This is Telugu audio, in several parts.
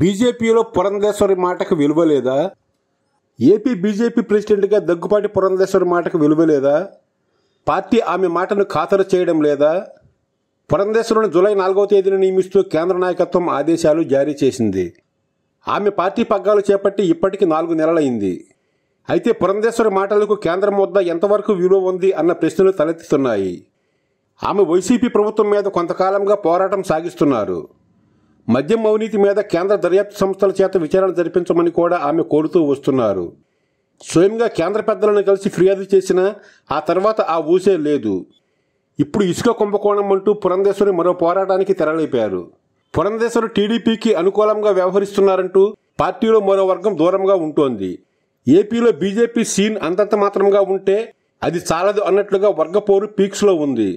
బీజేపీలో పురంధేశ్వరి మాటకు విలువ లేదా ఏపీ బీజేపీ ప్రెసిడెంట్గా దగ్గుపాటి పురంధేశ్వరి మాటకు విలువ లేదా పార్టీ ఆమె మాటను ఖాతరు చేయడం లేదా పురంధేశ్వరుని జూలై నాలుగవ తేదీన నియమిస్తూ కేంద్ర నాయకత్వం ఆదేశాలు జారీ చేసింది ఆమె పార్టీ పగ్గాలు చేపట్టి ఇప్పటికి నాలుగు నెలలైంది అయితే పురంధేశ్వరి మాటలకు కేంద్రం వద్ద ఎంతవరకు విలువ ఉంది అన్న ప్రశ్నలు తలెత్తుతున్నాయి ఆమె వైసీపీ ప్రభుత్వం మీద కొంతకాలంగా పోరాటం సాగిస్తున్నారు మద్యం అవినీతి మీద కేంద్ర దర్యాప్తు సంస్థల చేత విచారణ జరిపించమని కూడా ఆమె కోరుతూ వస్తున్నారు స్వయంగా కేంద్ర పెద్దలను కలిసి ఫిర్యాదు చేసినా ఆ తర్వాత ఆ ఊసే లేదు ఇప్పుడు ఇసుక కుంభకోణం అంటూ పురంధేశ్వరి మరో పోరాటానికి తెరలేపారు పురంధేశ్వరి టీడీపీకి అనుకూలంగా వ్యవహరిస్తున్నారంటూ పార్టీలో మరో వర్గం దూరంగా ఉంటోంది ఏపీలో బీజేపీ సీన్ అంతంత మాత్రంగా ఉంటే అది చాలదు అన్నట్లుగా వర్గపోరు పీక్స్లో ఉంది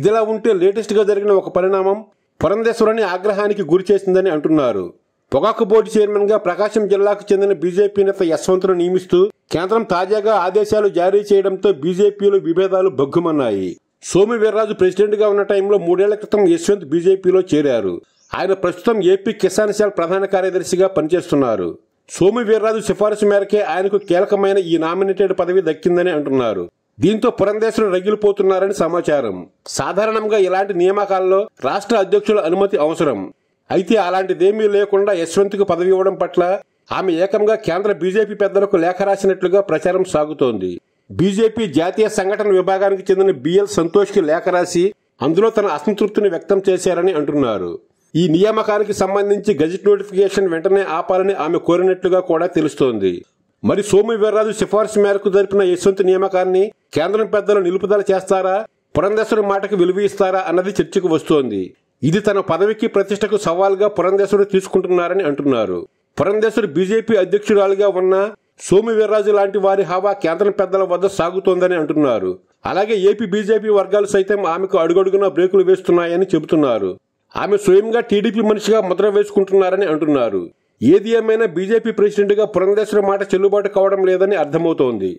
ఇదిలా ఉంటే లేటెస్ట్గా జరిగిన ఒక పరిణామం పురంధేశ్వరుని ఆగ్రహానికి గురి చేసిందని అంటున్నారు పొగాకు బోర్డు చైర్మన్గా ప్రకాశం జిల్లాకు చెందిన బీజేపీ నేత యశ్వంతును నియమిస్తూ కేంద్రం తాజాగా ఆదేశాలు జారీ చేయడంతో బీజేపీలో విభేదాలు భగ్గుమన్నాయి సోమి వీర్రాజు ప్రెసిడెంట్గా ఉన్న టైంలో మూడేళ్ల క్రితం యశ్వంత్ బీజేపీలో చేరారు ఆయన ప్రస్తుతం ఏపీ కిసాన్ సెల్ ప్రధాన కార్యదర్శిగా పనిచేస్తున్నారు సోమి వీర్రాజు సిఫారసు మేరకే ఆయనకు కీలకమైన ఈ నామినేటెడ్ పదవి దక్కిందని అంటున్నారు దీంతో పురంధేశ్వరుడు రగిలిపోతున్నారని సమాచారం సాధారణంగా ఇలాంటి నియామకాల్లో రాష్ట్ర అధ్యక్షుల అనుమతి అవసరం అయితే అలాంటిదేమీ లేకుండా యశ్వంత్కు పదవి ఇవ్వడం పట్ల ఆమె ఏకంగా కేంద్ర బీజేపీ పెద్దలకు లేఖ రాసినట్లుగా ప్రచారం సాగుతోంది బీజేపీ జాతీయ సంఘటన విభాగానికి చెందిన బిఎల్ సంతోష్కి లేఖ రాసి అందులో తన అసంతృప్తిని వ్యక్తం చేశారని అంటున్నారు ఈ నియామకానికి సంబంధించి గజెట్ నోటిఫికేషన్ వెంటనే ఆపాలని ఆమె కోరినట్లుగా కూడా తెలుస్తోంది మరి సోము వీర్రాజు సిఫార్సు మేరకు జరిపిన యశ్వంత్ నియామకాన్ని కేంద్రం పెద్దలు నిలుపుదల చేస్తారా పురంధేశ్వరు మాటకు విలువ ఇస్తారా అన్నది చర్చకు వస్తోంది ఇది తన పదవికి ప్రతిష్టకు సవాల్గా పురంధేశ్వరు తీసుకుంటున్నారని అంటున్నారు పురంధేశ్వరు బీజేపీ అధ్యక్షురాలుగా ఉన్న సోము వీర్రాజు లాంటి వారి హవా కేంద్రం పెద్దల వద్ద సాగుతోందని అంటున్నారు అలాగే ఏపీ బీజేపీ వర్గాలు సైతం ఆమెకు అడుగడుగున బ్రేకులు వేస్తున్నాయని చెబుతున్నారు ఆమె స్వయంగా టీడీపీ మనిషిగా ముద్ర వేసుకుంటున్నారని అంటున్నారు ఏది ఏమైనా బీజేపీ ప్రెసిడెంట్గా పురంధేశ్వరి మాట చెల్లుబాటు కావడం లేదని అర్థమవుతోంది